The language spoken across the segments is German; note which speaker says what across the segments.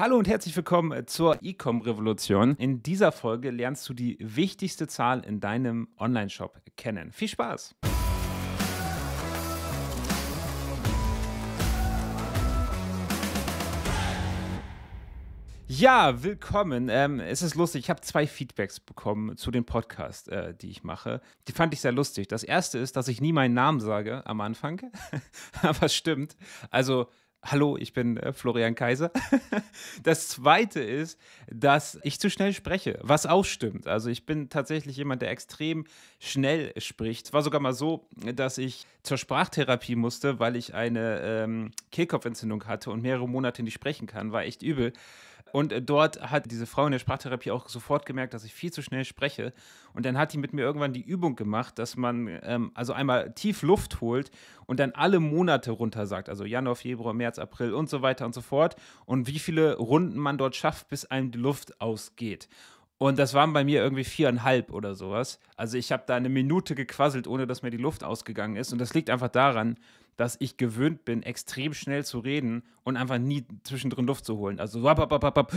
Speaker 1: Hallo und herzlich willkommen äh, zur E-Com-Revolution. In dieser Folge lernst du die wichtigste Zahl in deinem Online-Shop kennen. Viel Spaß! Ja, willkommen. Ähm, es ist lustig. Ich habe zwei Feedbacks bekommen zu dem Podcast, äh, die ich mache. Die fand ich sehr lustig. Das erste ist, dass ich nie meinen Namen sage am Anfang, aber es stimmt. Also Hallo, ich bin äh, Florian Kaiser. das zweite ist, dass ich zu schnell spreche, was auch stimmt. Also ich bin tatsächlich jemand, der extrem schnell spricht. Es War sogar mal so, dass ich zur Sprachtherapie musste, weil ich eine ähm, Kehlkopfentzündung hatte und mehrere Monate nicht sprechen kann. War echt übel. Und äh, dort hat diese Frau in der Sprachtherapie auch sofort gemerkt, dass ich viel zu schnell spreche. Und dann hat die mit mir irgendwann die Übung gemacht, dass man ähm, also einmal tief Luft holt und dann alle Monate runter sagt. Also Januar, Februar, März, April und so weiter und so fort. Und wie viele Runden man dort schafft, bis einem die Luft ausgeht. Und das waren bei mir irgendwie viereinhalb oder sowas. Also ich habe da eine Minute gequasselt, ohne dass mir die Luft ausgegangen ist. Und das liegt einfach daran, dass ich gewöhnt bin, extrem schnell zu reden und einfach nie zwischendrin Luft zu holen. Also wap, wap, wap, wap,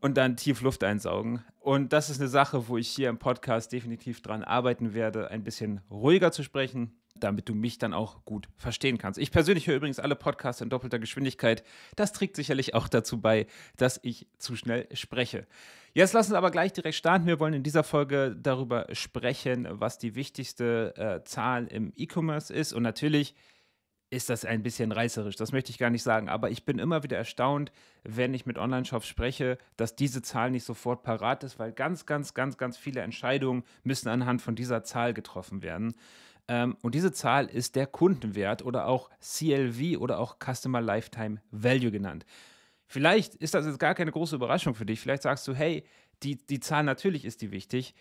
Speaker 1: und dann tief Luft einsaugen. Und das ist eine Sache, wo ich hier im Podcast definitiv dran arbeiten werde, ein bisschen ruhiger zu sprechen, damit du mich dann auch gut verstehen kannst. Ich persönlich höre übrigens alle Podcasts in doppelter Geschwindigkeit. Das trägt sicherlich auch dazu bei, dass ich zu schnell spreche. Jetzt lass uns aber gleich direkt starten. Wir wollen in dieser Folge darüber sprechen, was die wichtigste äh, Zahl im E-Commerce ist. Und natürlich ist das ein bisschen reißerisch. Das möchte ich gar nicht sagen. Aber ich bin immer wieder erstaunt, wenn ich mit Online-Shops spreche, dass diese Zahl nicht sofort parat ist, weil ganz, ganz, ganz, ganz viele Entscheidungen müssen anhand von dieser Zahl getroffen werden. Ähm, und diese Zahl ist der Kundenwert oder auch CLV oder auch Customer Lifetime Value genannt. Vielleicht ist das jetzt gar keine große Überraschung für dich. Vielleicht sagst du, hey, die, die Zahl natürlich ist die wichtig.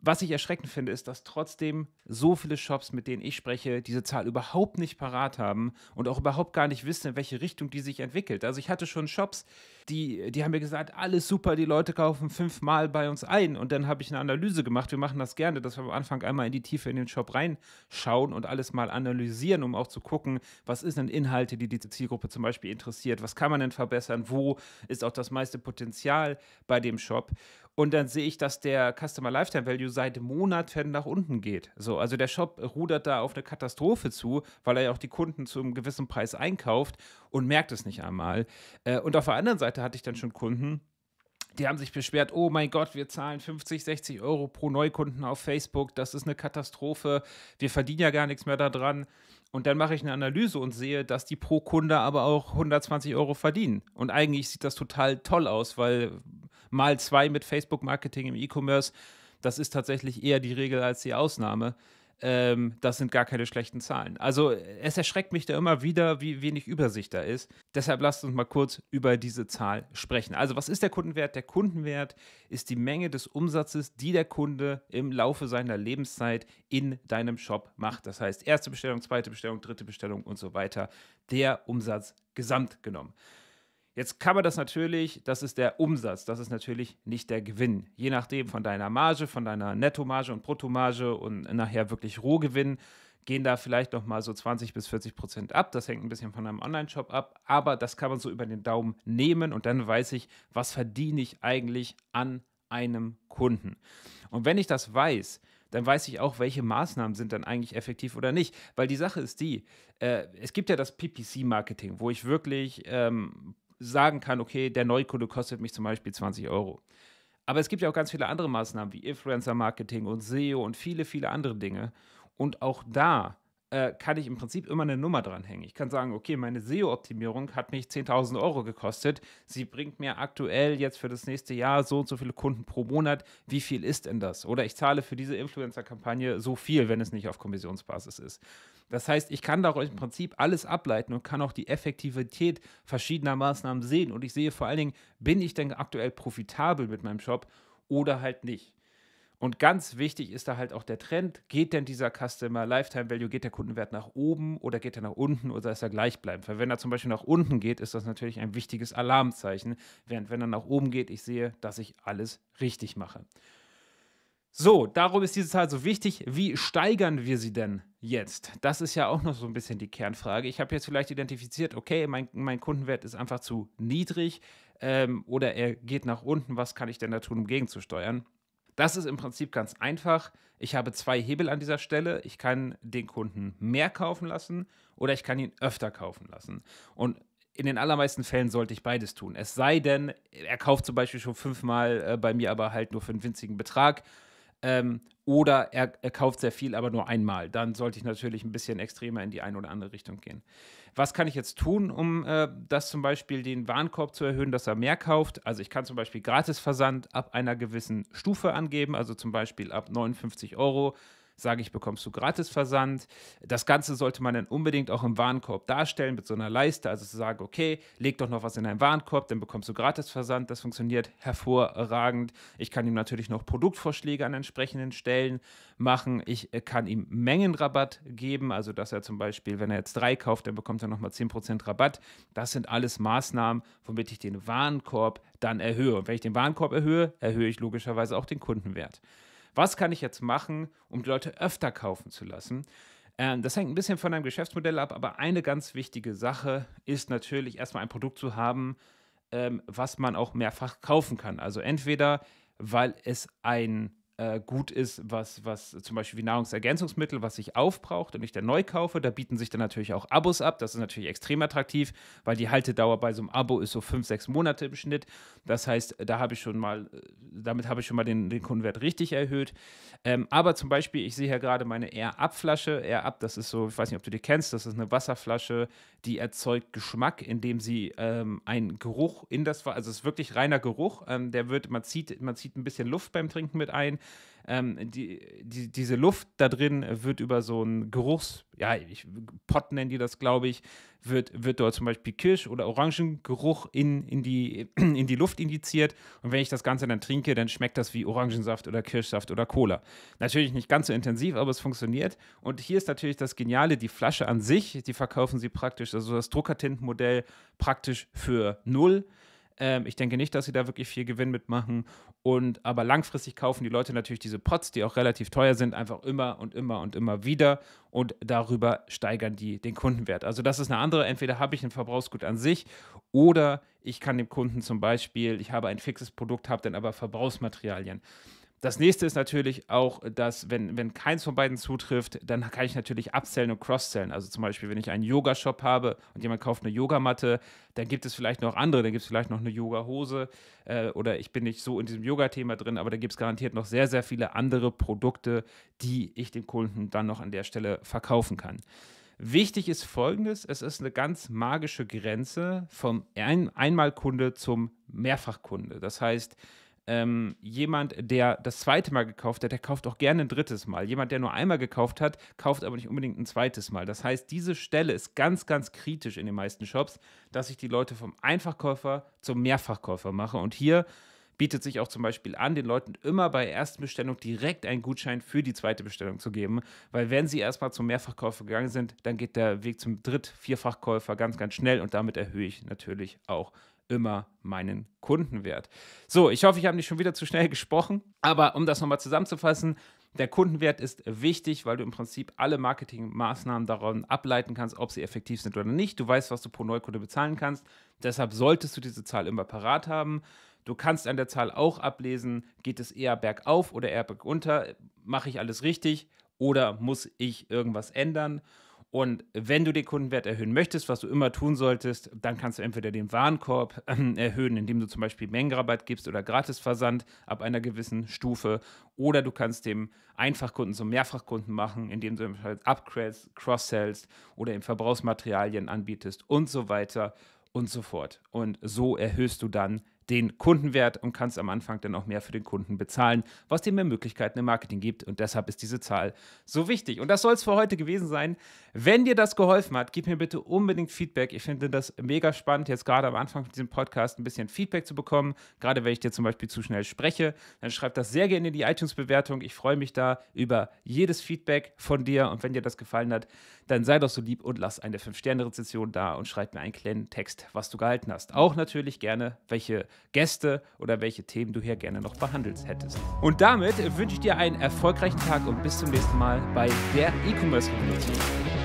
Speaker 1: Was ich erschreckend finde, ist, dass trotzdem so viele Shops, mit denen ich spreche, diese Zahl überhaupt nicht parat haben und auch überhaupt gar nicht wissen, in welche Richtung die sich entwickelt. Also ich hatte schon Shops, die, die haben mir gesagt, alles super, die Leute kaufen fünfmal bei uns ein. Und dann habe ich eine Analyse gemacht. Wir machen das gerne, dass wir am Anfang einmal in die Tiefe in den Shop reinschauen und alles mal analysieren, um auch zu gucken, was ist denn Inhalte, die diese Zielgruppe zum Beispiel interessiert, was kann man denn verbessern, wo ist auch das meiste Potenzial bei dem Shop. Und dann sehe ich, dass der Customer Lifetime Value seit Monaten nach unten geht. So, also der Shop rudert da auf eine Katastrophe zu, weil er ja auch die Kunden zu einem gewissen Preis einkauft und merkt es nicht einmal. Äh, und auf der anderen Seite hatte ich dann schon Kunden, die haben sich beschwert, oh mein Gott, wir zahlen 50, 60 Euro pro Neukunden auf Facebook, das ist eine Katastrophe, wir verdienen ja gar nichts mehr daran. Und dann mache ich eine Analyse und sehe, dass die pro Kunde aber auch 120 Euro verdienen. Und eigentlich sieht das total toll aus, weil mal zwei mit Facebook-Marketing im E-Commerce. Das ist tatsächlich eher die Regel als die Ausnahme. Ähm, das sind gar keine schlechten Zahlen. Also es erschreckt mich da immer wieder, wie wenig Übersicht da ist. Deshalb lasst uns mal kurz über diese Zahl sprechen. Also was ist der Kundenwert? Der Kundenwert ist die Menge des Umsatzes, die der Kunde im Laufe seiner Lebenszeit in deinem Shop macht. Das heißt erste Bestellung, zweite Bestellung, dritte Bestellung und so weiter. Der Umsatz gesamt genommen. Jetzt kann man das natürlich, das ist der Umsatz, das ist natürlich nicht der Gewinn. Je nachdem von deiner Marge, von deiner Nettomarge und Bruttomarge und nachher wirklich Rohgewinn gehen da vielleicht nochmal so 20 bis 40 Prozent ab. Das hängt ein bisschen von einem Online-Shop ab, aber das kann man so über den Daumen nehmen und dann weiß ich, was verdiene ich eigentlich an einem Kunden. Und wenn ich das weiß, dann weiß ich auch, welche Maßnahmen sind dann eigentlich effektiv oder nicht. Weil die Sache ist die, äh, es gibt ja das PPC-Marketing, wo ich wirklich ähm, sagen kann, okay, der Neukunde kostet mich zum Beispiel 20 Euro. Aber es gibt ja auch ganz viele andere Maßnahmen wie Influencer-Marketing und SEO und viele, viele andere Dinge. Und auch da äh, kann ich im Prinzip immer eine Nummer dranhängen. Ich kann sagen, okay, meine SEO-Optimierung hat mich 10.000 Euro gekostet. Sie bringt mir aktuell jetzt für das nächste Jahr so und so viele Kunden pro Monat. Wie viel ist denn das? Oder ich zahle für diese Influencer-Kampagne so viel, wenn es nicht auf Kommissionsbasis ist. Das heißt, ich kann daraus im Prinzip alles ableiten und kann auch die Effektivität verschiedener Maßnahmen sehen. Und ich sehe vor allen Dingen, bin ich denn aktuell profitabel mit meinem Shop oder halt nicht. Und ganz wichtig ist da halt auch der Trend. Geht denn dieser Customer Lifetime Value, geht der Kundenwert nach oben oder geht er nach unten oder ist er gleichbleibend? Weil wenn er zum Beispiel nach unten geht, ist das natürlich ein wichtiges Alarmzeichen. Während wenn er nach oben geht, ich sehe, dass ich alles richtig mache. So, darum ist diese Zahl so wichtig. Wie steigern wir sie denn jetzt? Das ist ja auch noch so ein bisschen die Kernfrage. Ich habe jetzt vielleicht identifiziert, okay, mein, mein, Kundenwert ist einfach zu niedrig ähm, oder er geht nach unten. Was kann ich denn da tun, um gegenzusteuern? Das ist im Prinzip ganz einfach. Ich habe zwei Hebel an dieser Stelle. Ich kann den Kunden mehr kaufen lassen oder ich kann ihn öfter kaufen lassen. Und in den allermeisten Fällen sollte ich beides tun. Es sei denn, er kauft zum Beispiel schon fünfmal äh, bei mir, aber halt nur für einen winzigen Betrag. Ähm, oder er, er, kauft sehr viel, aber nur einmal. Dann sollte ich natürlich ein bisschen extremer in die eine oder andere Richtung gehen. Was kann ich jetzt tun, um äh, das zum Beispiel den Warenkorb zu erhöhen, dass er mehr kauft? Also ich kann zum Beispiel Gratisversand ab einer gewissen Stufe angeben, also zum Beispiel ab 59 Euro sage ich, bekommst du Gratisversand. Das Ganze sollte man dann unbedingt auch im Warenkorb darstellen mit so einer Leiste, also zu sagen, okay, leg doch noch was in deinen Warenkorb, dann bekommst du Gratisversand. Das funktioniert hervorragend. Ich kann ihm natürlich noch Produktvorschläge an entsprechenden Stellen machen. Ich äh, kann ihm Mengenrabatt geben, also dass er zum Beispiel, wenn er jetzt drei kauft, dann bekommt er nochmal 10% Rabatt. Das sind alles Maßnahmen, womit ich den Warenkorb dann erhöhe. Und wenn ich den Warenkorb erhöhe, erhöhe ich logischerweise auch den Kundenwert was kann ich jetzt machen, um die Leute öfter kaufen zu lassen? Ähm, das hängt ein bisschen von deinem Geschäftsmodell ab, aber eine ganz wichtige Sache ist natürlich erstmal ein Produkt zu haben, ähm, was man auch mehrfach kaufen kann. Also entweder, weil es ein äh, gut ist, was, was zum Beispiel wie Nahrungsergänzungsmittel, was ich aufbraucht und ich dann neu kaufe. Da bieten sich dann natürlich auch Abos ab. Das ist natürlich extrem attraktiv, weil die Haltedauer bei so einem Abo ist so fünf, sechs Monate im Schnitt. Das heißt, da habe ich schon mal, äh, damit habe ich schon mal den, den Kundenwert richtig erhöht. Ähm, aber zum Beispiel, ich sehe ja gerade meine Air Up Flasche. Air Up, das ist so, ich weiß nicht, ob du die kennst, das ist eine Wasserflasche, die erzeugt Geschmack, indem sie ähm, einen Geruch in das, also es ist wirklich reiner Geruch. Ähm, der wird, man zieht, man zieht ein bisschen Luft beim Trinken mit ein ähm, die, die, diese Luft da drin wird über so einen Geruchs, ja, ich, Pott nennen die das, glaube ich, wird, wird dort zum Beispiel Kirsch- oder Orangengeruch in, in, die, in die Luft indiziert. Und wenn ich das Ganze dann trinke, dann schmeckt das wie Orangensaft oder Kirschsaft oder Cola. Natürlich nicht ganz so intensiv, aber es funktioniert. Und hier ist natürlich das Geniale, die Flasche an sich, die verkaufen sie praktisch, also das Druckertintenmodell praktisch für null. Ähm, ich denke nicht, dass sie da wirklich viel Gewinn mitmachen. Und aber langfristig kaufen die Leute natürlich diese Pots, die auch relativ teuer sind, einfach immer und immer und immer wieder. Und darüber steigern die den Kundenwert. Also das ist eine andere. Entweder habe ich ein Verbrauchsgut an sich oder ich kann dem Kunden zum Beispiel, ich habe ein fixes Produkt, habe dann aber Verbrauchsmaterialien. Das nächste ist natürlich auch, dass, wenn, wenn keins von beiden zutrifft, dann kann ich natürlich upsellen und cross-sellen. Also zum Beispiel, wenn ich einen Yoga-Shop habe und jemand kauft eine Yogamatte, dann gibt es vielleicht noch andere, dann gibt es vielleicht noch eine Yoga-Hose äh, oder ich bin nicht so in diesem Yoga-Thema drin, aber da gibt es garantiert noch sehr, sehr viele andere Produkte, die ich dem Kunden dann noch an der Stelle verkaufen kann. Wichtig ist folgendes: Es ist eine ganz magische Grenze vom Ein Einmalkunde zum Mehrfachkunde. Das heißt, ähm, jemand, der das zweite Mal gekauft hat, der kauft auch gerne ein drittes Mal. Jemand, der nur einmal gekauft hat, kauft aber nicht unbedingt ein zweites Mal. Das heißt, diese Stelle ist ganz, ganz kritisch in den meisten Shops, dass ich die Leute vom Einfachkäufer zum Mehrfachkäufer mache. Und hier bietet sich auch zum Beispiel an, den Leuten immer bei ersten Bestellung direkt einen Gutschein für die zweite Bestellung zu geben, weil wenn sie erstmal zum Mehrfachkäufer gegangen sind, dann geht der Weg zum Dritt-, Vierfachkäufer ganz, ganz schnell und damit erhöhe ich natürlich auch immer meinen Kundenwert. So, ich hoffe, ich habe nicht schon wieder zu schnell gesprochen, aber um das nochmal zusammenzufassen, der Kundenwert ist wichtig, weil du im Prinzip alle Marketingmaßnahmen daran ableiten kannst, ob sie effektiv sind oder nicht. Du weißt, was du pro Neukunde bezahlen kannst. Deshalb solltest du diese Zahl immer parat haben. Du kannst an der Zahl auch ablesen, geht es eher bergauf oder eher bergunter? Mache ich alles richtig oder muss ich irgendwas ändern? Und wenn du den Kundenwert erhöhen möchtest, was du immer tun solltest, dann kannst du entweder den Warenkorb ähm, erhöhen, indem du zum Beispiel Mengenrabatt gibst oder Gratisversand ab einer gewissen Stufe. Oder du kannst dem Einfachkunden zum Mehrfachkunden machen, indem du Upgrades, Cross-Sells oder eben Verbrauchsmaterialien anbietest und so weiter und so fort. Und so erhöhst du dann den Kundenwert und kannst am Anfang dann auch mehr für den Kunden bezahlen, was dir mehr Möglichkeiten im Marketing gibt. Und deshalb ist diese Zahl so wichtig. Und das soll es für heute gewesen sein. Wenn dir das geholfen hat, gib mir bitte unbedingt Feedback. Ich finde das mega spannend, jetzt gerade am Anfang von diesem Podcast ein bisschen Feedback zu bekommen. Gerade wenn ich dir zum Beispiel zu schnell spreche, dann schreib das sehr gerne in die iTunes-Bewertung. Ich freue mich da über jedes Feedback von dir. Und wenn dir das gefallen hat, dann sei doch so lieb und lass eine 5 sterne rezession da und schreib mir einen kleinen Text, was du gehalten hast. Auch natürlich gerne, welche Gäste oder welche Themen du hier gerne noch behandelt hättest. Und damit wünsche ich dir einen erfolgreichen Tag und bis zum nächsten Mal bei der E-Commerce-Revolution.